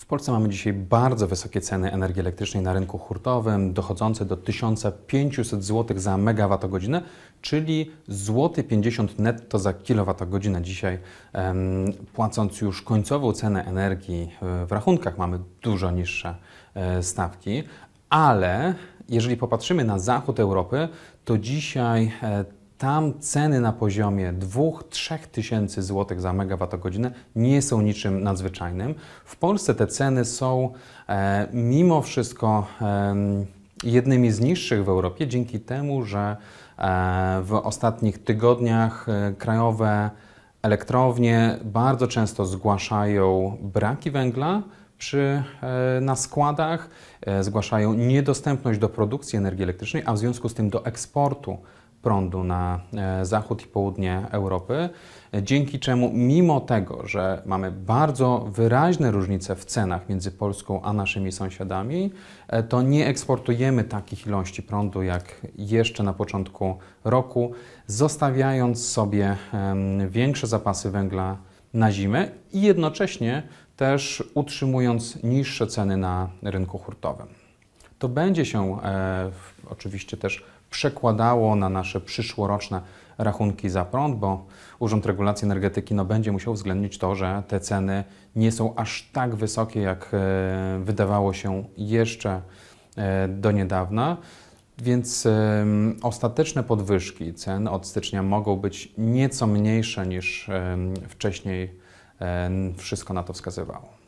W Polsce mamy dzisiaj bardzo wysokie ceny energii elektrycznej na rynku hurtowym, dochodzące do 1500 zł za megawattogodzinę, czyli złoty 50 netto za kilowattogodzinę. Dzisiaj płacąc już końcową cenę energii w rachunkach mamy dużo niższe e, stawki, ale jeżeli popatrzymy na zachód Europy, to dzisiaj e, tam ceny na poziomie 2-3 tysięcy złotych za megawattogodzinę nie są niczym nadzwyczajnym. W Polsce te ceny są e, mimo wszystko e, jednymi z niższych w Europie, dzięki temu, że e, w ostatnich tygodniach e, krajowe elektrownie bardzo często zgłaszają braki węgla przy, e, na składach, e, zgłaszają niedostępność do produkcji energii elektrycznej, a w związku z tym do eksportu prądu na e, zachód i południe Europy, e, dzięki czemu, mimo tego, że mamy bardzo wyraźne różnice w cenach między Polską a naszymi sąsiadami, e, to nie eksportujemy takich ilości prądu jak jeszcze na początku roku, zostawiając sobie większe zapasy węgla na zimę i jednocześnie też utrzymując niższe ceny na rynku hurtowym to będzie się e, oczywiście też przekładało na nasze przyszłoroczne rachunki za prąd, bo Urząd Regulacji Energetyki no, będzie musiał uwzględnić to, że te ceny nie są aż tak wysokie, jak e, wydawało się jeszcze e, do niedawna. Więc ostateczne podwyżki cen od stycznia mogą być nieco mniejsze niż wcześniej wszystko na to wskazywało.